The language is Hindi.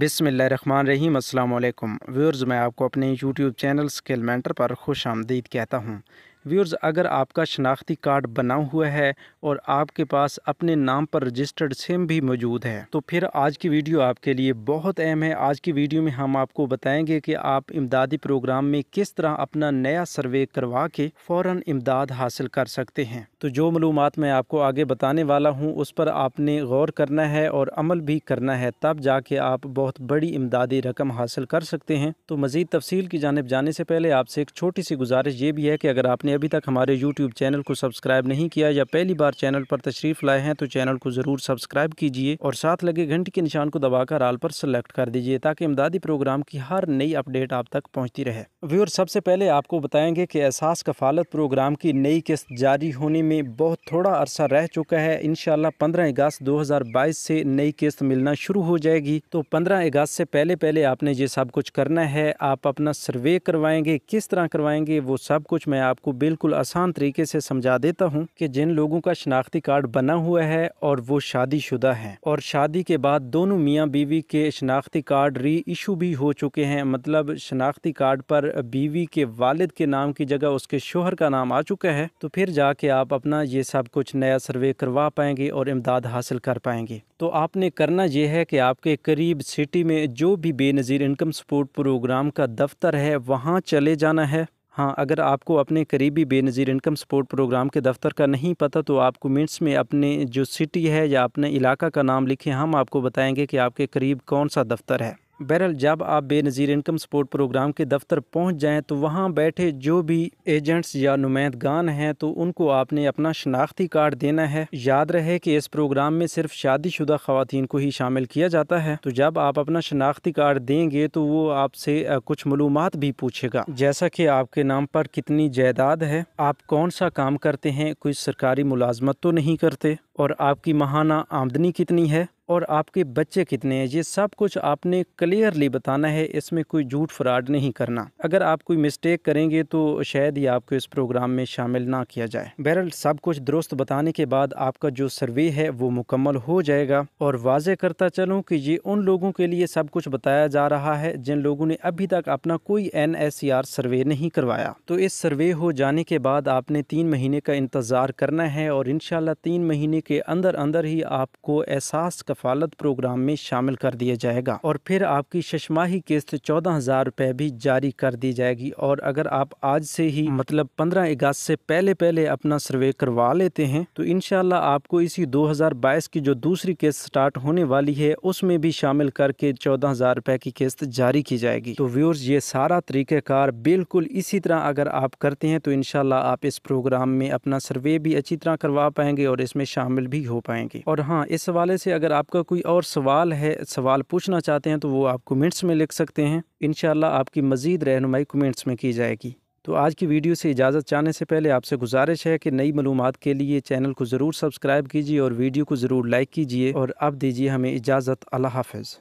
बिसमीम अल्लाम व्यूर्स मैं आपको अपने यूट्यूब चैनल स्किल मेंटर पर खुश आमदीद कहता हूँ व्यूअर्स अगर आपका शनाख्ती कार्ड बना हुआ है और आपके पास अपने नाम पर रजिस्टर्ड सिम भी मौजूद है तो फिर आज की वीडियो आपके लिए बहुत अहम है आज की वीडियो में हम आपको बताएंगे कि आप इमदादी प्रोग्राम में किस तरह अपना नया सर्वे करवा के फ़ौर इमदाद हासिल कर सकते हैं तो जो मालूम मैं आपको आगे बताने वाला हूँ उस पर आपने गौर करना है और अमल भी करना है तब जाके आप बहुत बड़ी इमदादी रकम हासिल कर सकते हैं तो मज़ीद तफसील की जानब जाने से पहले आपसे एक छोटी सी गुजारिश ये भी है कि अगर आपने आपने अभी तक हमारे यूट्यूब चैनल को सब्सक्राइब नहीं किया या पहली बार चैनल पर तशरीफ़ लाए हैं तो चैनल को ज़रूर सब्सक्राइब कीजिए और साथ लगे घंटे के निशान को दबाकर आल पर सेलेक्ट कर दीजिए ताकि इमदादी प्रोग्राम की हर नई अपडेट आप तक पहुँचती रहे व्यूअर सबसे पहले आपको बताएंगे कि एहसास कफालत प्रोग्राम की नई किस्त जारी होने में बहुत थोड़ा अरसा रह चुका है इन पंद्रह अगस्त दो हज़ार बाईस से नई किस्त मिलना शुरू हो जाएगी तो पंद्रह अगस्त से पहले पहले आपने ये सब कुछ करना है आप अपना सर्वे करवाएंगे किस तरह करवाएंगे वो सब कुछ मैं आपको बिल्कुल आसान तरीके से समझा देता हूँ कि जिन लोगों का शनाख्ती कार्ड बना हुआ है और वो शादीशुदा हैं और शादी के बाद दोनों मियाँ बीवी के शनाख्ती कार्ड री इशू भी हो चुके हैं मतलब शनाख्ती कार्ड पर बीवी के वालिद के नाम की जगह उसके शोहर का नाम आ चुका है तो फिर जाके आप अपना ये सब कुछ नया सर्वे करवा पाएंगे और इमदाद हासिल कर पाएंगे तो आपने करना यह है कि आपके करीब सिटी में जो भी बेनज़ीर इनकम सपोर्ट प्रोग्राम का दफ्तर है वहाँ चले जाना है हाँ अगर आपको अपने करीबी बेनज़ीर इनकम सपोर्ट प्रोग्राम के दफ्तर का नहीं पता तो आप कमेंट्स में अपने जो सिटी है या अपने इलाका का नाम लिखें हम आपको बताएंगे कि आपके करीब कौन सा दफ्तर है बहरहाल जब आप बेनज़ीर इनकम सपोर्ट प्रोग्राम के दफ्तर पहुंच जाएं तो वहां बैठे जो भी एजेंट्स या नुमाइंदगान हैं तो उनको आपने अपना शनाख्ती कार्ड देना है याद रहे कि इस प्रोग्राम में सिर्फ शादीशुदा खवातीन को ही शामिल किया जाता है तो जब आप अपना शनाख्ती कार्ड देंगे तो वो आपसे कुछ मलूम भी पूछेगा जैसा कि आपके नाम पर कितनी जायदाद है आप कौन सा काम करते हैं कोई सरकारी मुलाजमत तो नहीं करते और आपकी माहाना आमदनी कितनी है और आपके बच्चे कितने हैं ये सब कुछ आपने क्लियरली बताना है इसमें कोई झूठ फ्रॉड नहीं करना अगर आप कोई मिस्टेक करेंगे तो शायद ही आपको इस प्रोग्राम में शामिल ना किया जाए बहरल सब कुछ दुरुस्त बताने के बाद आपका जो सर्वे है वो मुकम्मल हो जाएगा और वाजह करता चलूँ कि ये उन लोगों के लिए सब कुछ बताया जा रहा है जिन लोगों ने अभी तक अपना कोई एन सर्वे नहीं करवाया तो इस सर्वे हो जाने के बाद आपने तीन महीने का इंतज़ार करना है और इन तीन महीने के अंदर अंदर ही आपको एहसास कफालत प्रोग्राम में शामिल कर दिया जाएगा और फिर आपकी शशमाही किस्त चौदह हज़ार रुपए भी जारी कर दी जाएगी और अगर आप आज से ही मतलब पंद्रह अगस्त से पहले पहले अपना सर्वे करवा लेते हैं तो इनशाला आपको इसी दो हज़ार बाईस की जो दूसरी किस्त स्टार्ट होने वाली है उसमें भी शामिल करके चौदह हज़ार रुपये की किस्त जारी की जाएगी तो व्यूर्स ये सारा तरीकेकार बिल्कुल इसी तरह अगर आप करते हैं तो इनशाला आप इस प्रोग्राम में अपना सर्वे भी अच्छी तरह करवा पाएंगे और इसमें शामिल शामिल भी हो पाएंगी और हाँ इस हवाले से अगर आपका कोई और सवाल है सवाल पूछना चाहते हैं तो वो आप कमेंट्स में लिख सकते हैं इन आपकी मज़ीद रहनुमाई कमेंट्स में की जाएगी तो आज की वीडियो से इजाज़त चाहने से पहले आपसे गुजारिश है कि नई मालूम के लिए चैनल को ज़रूर सब्सक्राइब कीजिए और वीडियो को ज़रूर लाइक कीजिए और अब दीजिए हमें इजाज़त अल्लाह हाफिज़